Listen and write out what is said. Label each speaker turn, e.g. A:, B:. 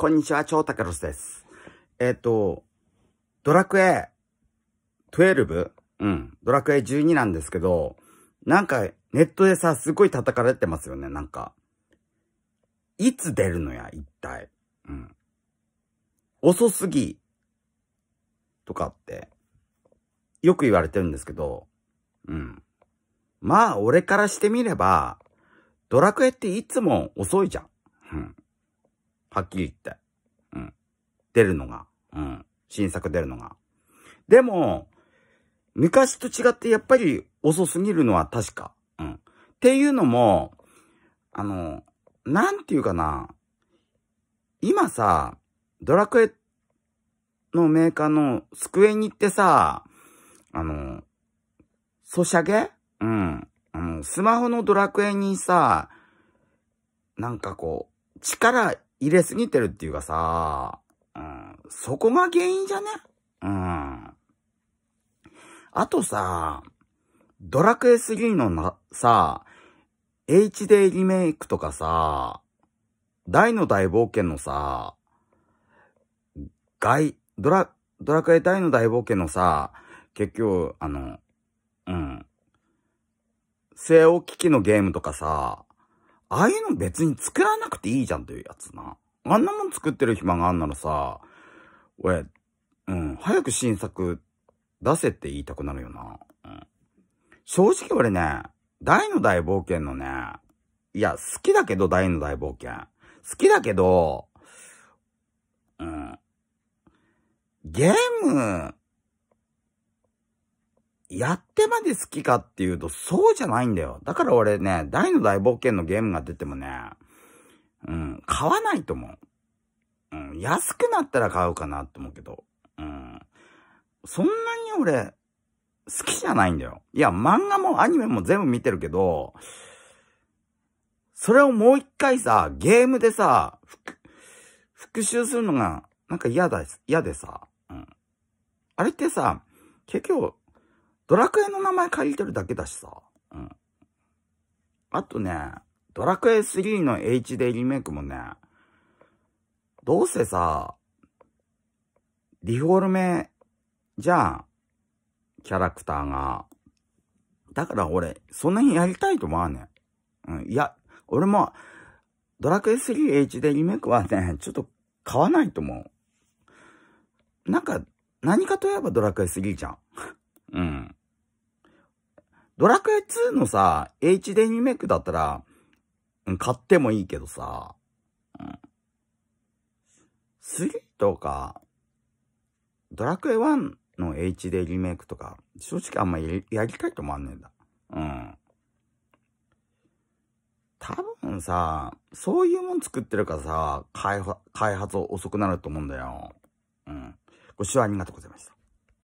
A: こんにちは、超高ロスです。えっ、ー、と、ドラクエ 12? うん。ドラクエ12なんですけど、なんかネットでさ、すごい叩かれてますよね、なんか。いつ出るのや、一体。うん。遅すぎ。とかって、よく言われてるんですけど、うん。まあ、俺からしてみれば、ドラクエっていつも遅いじゃん。うん。はっきり言って。うん。出るのが。うん。新作出るのが。でも、昔と違ってやっぱり遅すぎるのは確か。うん。っていうのも、あの、なんていうかな。今さ、ドラクエのメーカーのスクエニってさ、あの、ソシャゲうん。あの、スマホのドラクエにさ、なんかこう、力入れすぎてるっていうかさ、うん、そこが原因じゃねうん。あとさ、ドラクエ3のな、さ、HD リメイクとかさ、大の大冒険のさ、外、ドラ、ドラクエ大の大冒険のさ、結局、あの、うん、西欧危機のゲームとかさ、ああいうの別に作らなくていいじゃんというやつな。あんなもん作ってる暇があんならさ、俺、うん、早く新作出せって言いたくなるよな。うん、正直俺ね、大の大冒険のね、いや、好きだけど大の大冒険。好きだけど、うん、ゲームやってまで好きかっていうと、そうじゃないんだよ。だから俺ね、大の大冒険のゲームが出てもね、うん、買わないと思う。うん、安くなったら買うかなって思うけど、うん。そんなに俺、好きじゃないんだよ。いや、漫画もアニメも全部見てるけど、それをもう一回さ、ゲームでさ、復習するのが、なんか嫌だ、嫌でさ、うん。あれってさ、結局、ドラクエの名前借りてるだけだしさ。うん。あとね、ドラクエ3の HD リメイクもね、どうせさ、リフォルメじゃん。キャラクターが。だから俺、そんなにやりたいと思わねうん。いや、俺も、ドラクエ 3HD リメイクはね、ちょっと買わないと思う。なんか、何かといえばドラクエ3じゃん。ドラクエ2のさ、HD リメイクだったら、うん、買ってもいいけどさ、うん、3とか、ドラクエ1の HD リメイクとか、正直あんまやりたいと思わんねえんだ。うん。多分さ、そういうもん作ってるからさ、開発、開発遅くなると思うんだよ。うん。ご視聴ありがとうございました。